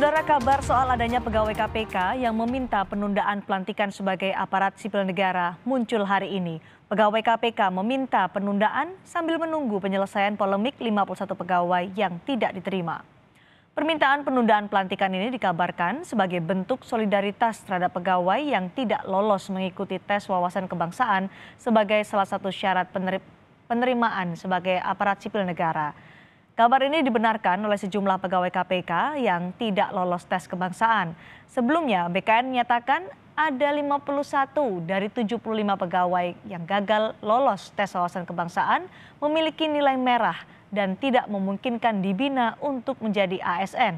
Saudara kabar soal adanya pegawai KPK yang meminta penundaan pelantikan sebagai aparat sipil negara muncul hari ini. Pegawai KPK meminta penundaan sambil menunggu penyelesaian polemik 51 pegawai yang tidak diterima. Permintaan penundaan pelantikan ini dikabarkan sebagai bentuk solidaritas terhadap pegawai yang tidak lolos mengikuti tes wawasan kebangsaan sebagai salah satu syarat penerimaan sebagai aparat sipil negara. Kabar ini dibenarkan oleh sejumlah pegawai KPK yang tidak lolos tes kebangsaan. Sebelumnya, BKN menyatakan ada 51 dari 75 pegawai yang gagal lolos tes wawasan kebangsaan memiliki nilai merah dan tidak memungkinkan dibina untuk menjadi ASN.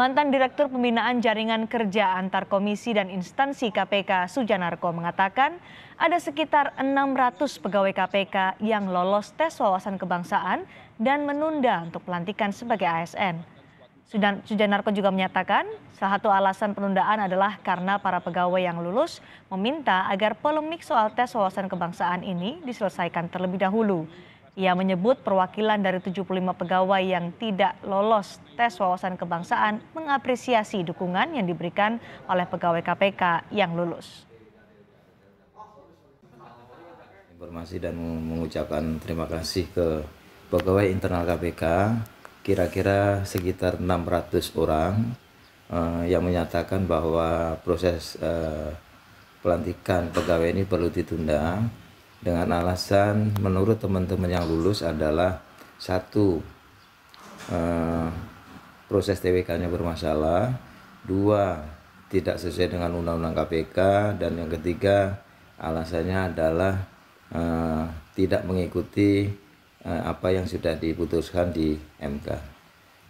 Mantan Direktur Pembinaan Jaringan Kerja Antar Komisi dan Instansi KPK Sujanarko mengatakan ada sekitar 600 pegawai KPK yang lolos tes wawasan kebangsaan dan menunda untuk pelantikan sebagai ASN. Sujanarko juga menyatakan salah satu alasan penundaan adalah karena para pegawai yang lulus meminta agar polemik soal tes wawasan kebangsaan ini diselesaikan terlebih dahulu. Ia menyebut perwakilan dari 75 pegawai yang tidak lolos tes wawasan kebangsaan mengapresiasi dukungan yang diberikan oleh pegawai KPK yang lulus. Informasi dan mengucapkan terima kasih ke pegawai internal KPK kira-kira sekitar 600 orang eh, yang menyatakan bahwa proses eh, pelantikan pegawai ini perlu ditunda dengan alasan menurut teman-teman yang lulus adalah satu eh, proses TWK-nya bermasalah, dua tidak sesuai dengan undang-undang KPK dan yang ketiga alasannya adalah eh, tidak mengikuti eh, apa yang sudah diputuskan di MK.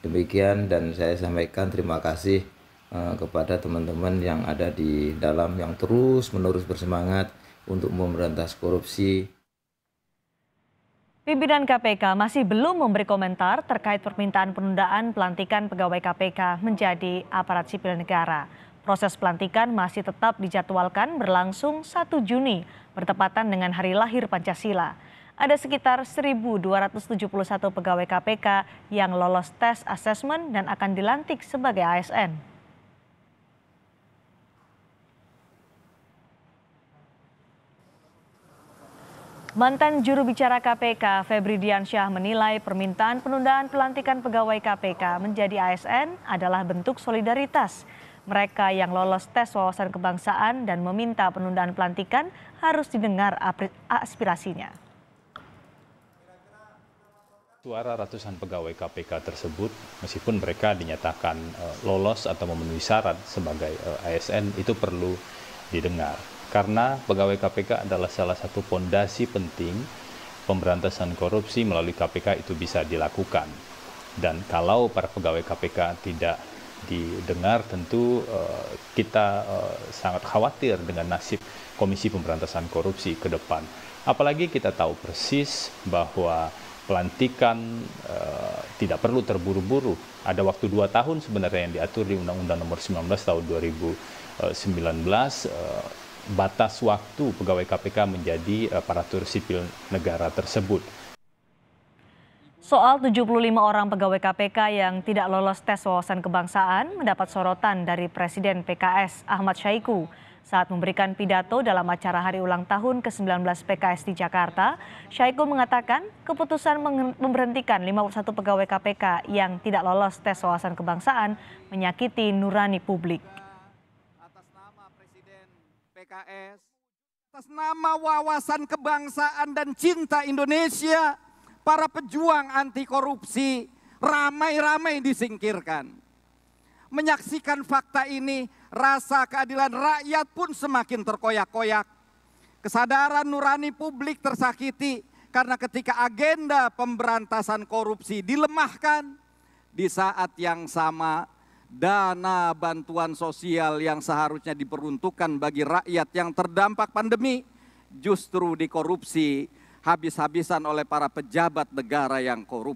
Demikian dan saya sampaikan terima kasih eh, kepada teman-teman yang ada di dalam yang terus menerus bersemangat untuk memberantas korupsi. Pimpinan KPK masih belum memberi komentar terkait permintaan penundaan pelantikan pegawai KPK menjadi aparat sipil negara. Proses pelantikan masih tetap dijadwalkan berlangsung 1 Juni, bertepatan dengan hari lahir Pancasila. Ada sekitar 1.271 pegawai KPK yang lolos tes asesmen dan akan dilantik sebagai ASN. Mantan juru bicara KPK Febri Diansyah menilai permintaan penundaan pelantikan pegawai KPK menjadi ASN adalah bentuk solidaritas. Mereka yang lolos tes wawasan kebangsaan dan meminta penundaan pelantikan harus didengar aspirasinya. Suara ratusan pegawai KPK tersebut, meskipun mereka dinyatakan eh, lolos atau memenuhi syarat sebagai eh, ASN, itu perlu didengar karena pegawai KPK adalah salah satu fondasi penting pemberantasan korupsi melalui KPK itu bisa dilakukan. Dan kalau para pegawai KPK tidak didengar tentu uh, kita uh, sangat khawatir dengan nasib Komisi Pemberantasan Korupsi ke depan. Apalagi kita tahu persis bahwa pelantikan uh, tidak perlu terburu-buru. Ada waktu dua tahun sebenarnya yang diatur di Undang-Undang Nomor 19 Tahun 2019 batas waktu pegawai KPK menjadi aparatur eh, sipil negara tersebut. Soal 75 orang pegawai KPK yang tidak lolos tes wawasan kebangsaan mendapat sorotan dari Presiden PKS Ahmad Syaiku saat memberikan pidato dalam acara hari ulang tahun ke-19 PKS di Jakarta. Syaiku mengatakan keputusan memberhentikan 51 pegawai KPK yang tidak lolos tes wawasan kebangsaan menyakiti nurani publik. PKS, atas nama wawasan kebangsaan dan cinta Indonesia, para pejuang anti korupsi ramai-ramai disingkirkan. Menyaksikan fakta ini, rasa keadilan rakyat pun semakin terkoyak-koyak. Kesadaran nurani publik tersakiti karena ketika agenda pemberantasan korupsi dilemahkan, di saat yang sama dana bantuan sosial yang seharusnya diperuntukkan bagi rakyat yang terdampak pandemi justru dikorupsi habis-habisan oleh para pejabat negara yang korup.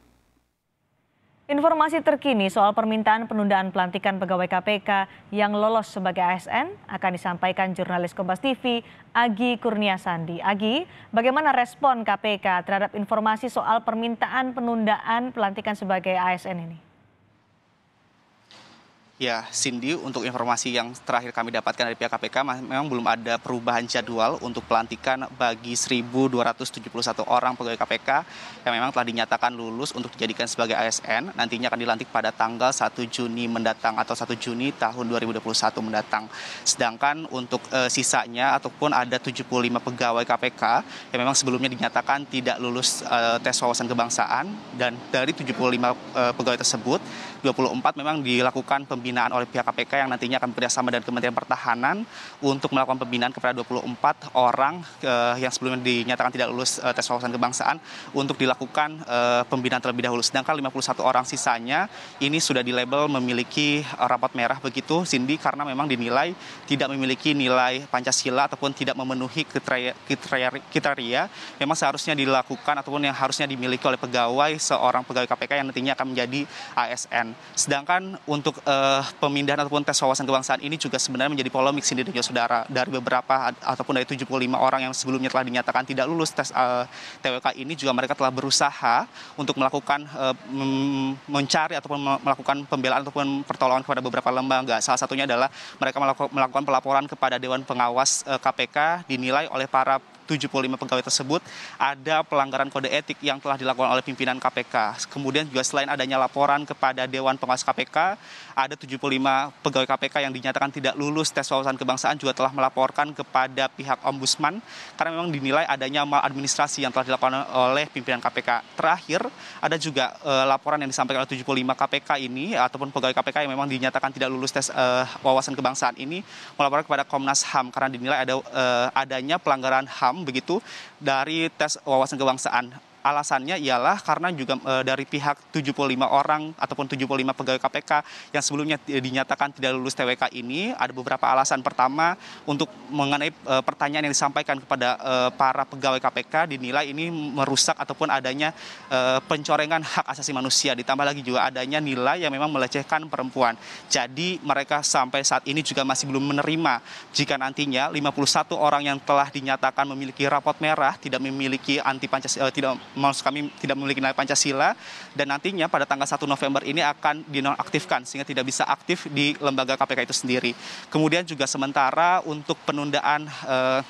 Informasi terkini soal permintaan penundaan pelantikan pegawai KPK yang lolos sebagai ASN akan disampaikan jurnalis Kompas TV Agi Kurnia Sandi. Agi, bagaimana respon KPK terhadap informasi soal permintaan penundaan pelantikan sebagai ASN ini? Ya, Cindy, untuk informasi yang terakhir kami dapatkan dari pihak KPK, memang belum ada perubahan jadwal untuk pelantikan bagi 1.271 orang pegawai KPK yang memang telah dinyatakan lulus untuk dijadikan sebagai ASN. Nantinya akan dilantik pada tanggal 1 Juni mendatang atau 1 Juni tahun 2021 mendatang. Sedangkan untuk e, sisanya ataupun ada 75 pegawai KPK yang memang sebelumnya dinyatakan tidak lulus e, tes wawasan kebangsaan dan dari 75 e, eh, pegawai tersebut, 24 memang dilakukan pembelajaran pembinaan oleh pihak KPK yang nantinya akan bekerjasama dengan Kementerian Pertahanan untuk melakukan pembinaan kepada 24 orang uh, yang sebelumnya dinyatakan tidak lulus uh, tes wawasan kebangsaan untuk dilakukan uh, pembinaan terlebih dahulu. Sedangkan 51 orang sisanya ini sudah di label memiliki rapat merah begitu Cindy karena memang dinilai tidak memiliki nilai Pancasila ataupun tidak memenuhi kriteria, kriteria, memang seharusnya dilakukan ataupun yang harusnya dimiliki oleh pegawai seorang pegawai KPK yang nantinya akan menjadi ASN. Sedangkan untuk uh, uh, pemindahan ataupun tes wawasan kebangsaan ini juga sebenarnya menjadi polemik sendiri juga saudara dari beberapa ataupun dari 75 orang yang sebelumnya telah dinyatakan tidak lulus tes uh, eh, TWK ini juga mereka telah berusaha untuk melakukan uh, mencari ataupun melakukan pembelaan ataupun pertolongan kepada beberapa lembaga salah satunya adalah mereka melakukan pelaporan kepada Dewan Pengawas uh, KPK dinilai oleh para 75 pegawai tersebut ada pelanggaran kode etik yang telah dilakukan oleh pimpinan KPK. Kemudian juga selain adanya laporan kepada Dewan Pengawas KPK, ada 75 pegawai KPK yang dinyatakan tidak lulus tes wawasan kebangsaan juga telah melaporkan kepada pihak ombudsman karena memang dinilai adanya maladministrasi yang telah dilakukan oleh pimpinan KPK. Terakhir, ada juga e, laporan yang disampaikan oleh 75 KPK ini ataupun pegawai KPK yang memang dinyatakan tidak lulus tes e, wawasan kebangsaan ini melaporkan kepada Komnas HAM karena dinilai ada e, adanya pelanggaran HAM begitu dari tes wawasan kebangsaan alasannya ialah karena juga e, dari pihak 75 orang ataupun 75 pegawai KPK yang sebelumnya eh, dinyatakan tidak lulus TWK ini ada beberapa alasan. Pertama, untuk mengenai e, pertanyaan yang disampaikan kepada e, para pegawai KPK dinilai ini merusak ataupun adanya e, pencorengan hak asasi manusia. Ditambah lagi juga adanya nilai yang memang melecehkan perempuan. Jadi mereka sampai saat ini juga masih belum menerima jika nantinya 51 orang yang telah dinyatakan memiliki rapot merah tidak memiliki anti Pancasila tidak maksud kami tidak memiliki nilai Pancasila dan nantinya pada tanggal 1 November ini akan dinonaktifkan sehingga tidak bisa aktif di lembaga KPK itu sendiri. Kemudian juga sementara untuk penundaan eh,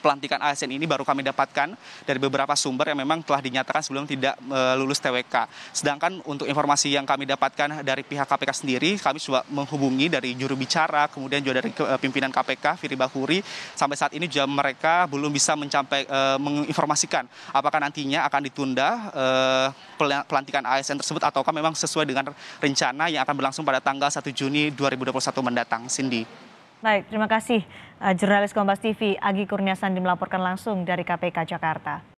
pelantikan ASN ini baru kami dapatkan dari beberapa sumber yang memang telah dinyatakan sebelum tidak e, lulus TWK. Sedangkan untuk informasi yang kami dapatkan dari pihak KPK sendiri, kami coba menghubungi dari juru bicara, kemudian juga dari e, pimpinan KPK Firly Bahuri sampai saat ini juga mereka belum bisa mencapai e, menginformasikan apakah nantinya akan ditunda pelantikan ASN tersebut ataukah memang sesuai dengan rencana yang akan berlangsung pada tanggal 1 Juni 2021 mendatang. Cindy. Baik, terima kasih eh, jurnalis Kompas TV Agi Kurniasan melaporkan langsung dari KPK Jakarta.